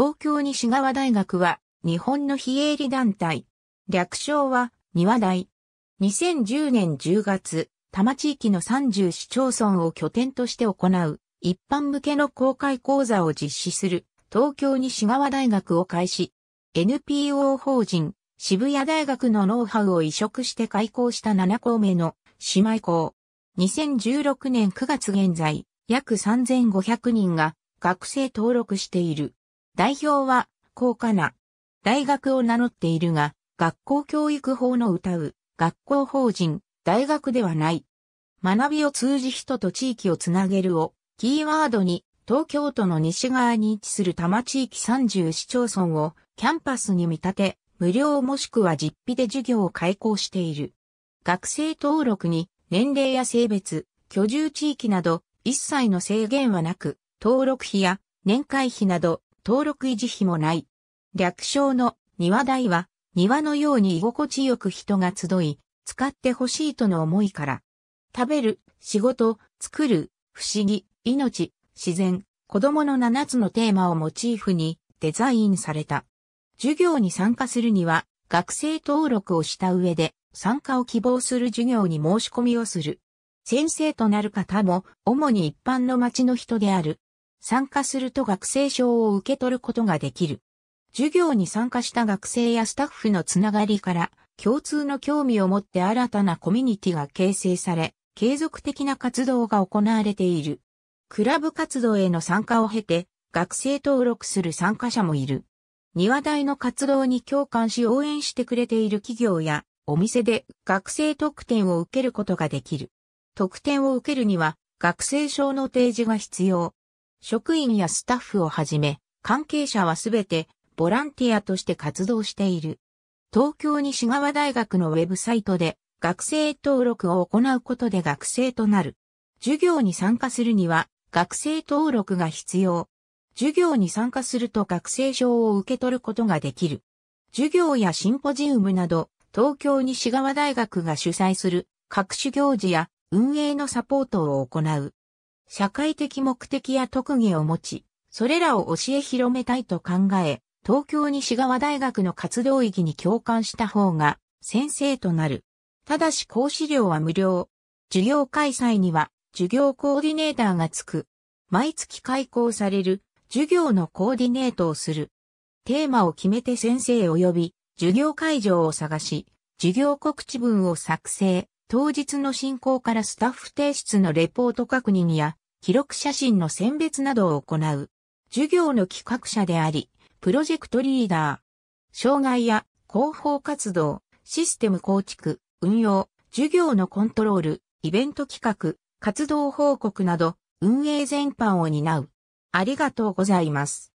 東京西側大学は日本の非営利団体。略称は庭大。2010年10月、多摩地域の30市町村を拠点として行う一般向けの公開講座を実施する東京西側大学を開始。NPO 法人渋谷大学のノウハウを移植して開校した7校目の姉妹校。2016年9月現在、約3500人が学生登録している。代表は、高かな。大学を名乗っているが、学校教育法の歌う、学校法人、大学ではない。学びを通じ人と地域をつなげるを、キーワードに、東京都の西側に位置する多摩地域30市町村を、キャンパスに見立て、無料もしくは実費で授業を開講している。学生登録に、年齢や性別、居住地域など、一切の制限はなく、登録費や年会費など登録維持費もない。略称の庭代は、庭のように居心地よく人が集い、使ってほしいとの思いから、食べる、仕事、作る、不思議、命、自然、子供の7つのテーマをモチーフにデザインされた。授業に参加するには、学生登録をした上で、参加を希望する授業に申し込みをする。先生となる方も、主に一般の町の人である。参加すると学生証を受け取ることができる。授業に参加した学生やスタッフのつながりから共通の興味を持って新たなコミュニティが形成され、継続的な活動が行われている。クラブ活動への参加を経て、学生登録する参加者もいる。庭大の活動に共感し応援してくれている企業やお店で学生特典を受けることができる。特典を受けるには学生証の提示が必要。職員やスタッフをはじめ、関係者はすべてボランティアとして活動している。東京西側大学のウェブサイトで学生登録を行うことで学生となる。授業に参加するには学生登録が必要。授業に参加すると学生証を受け取ることができる。授業やシンポジウムなど、東京西側大学が主催する各種行事や運営のサポートを行う。社会的目的や特技を持ち、それらを教え広めたいと考え、東京西側大学の活動域に共感した方が先生となる。ただし講師料は無料。授業開催には授業コーディネーターがつく。毎月開講される授業のコーディネートをする。テーマを決めて先生及び授業会場を探し、授業告知文を作成、当日の進行からスタッフ提出のレポート確認や記録写真の選別などを行う。授業の企画者であり、プロジェクトリーダー。障害や広報活動、システム構築、運用、授業のコントロール、イベント企画、活動報告など、運営全般を担う。ありがとうございます。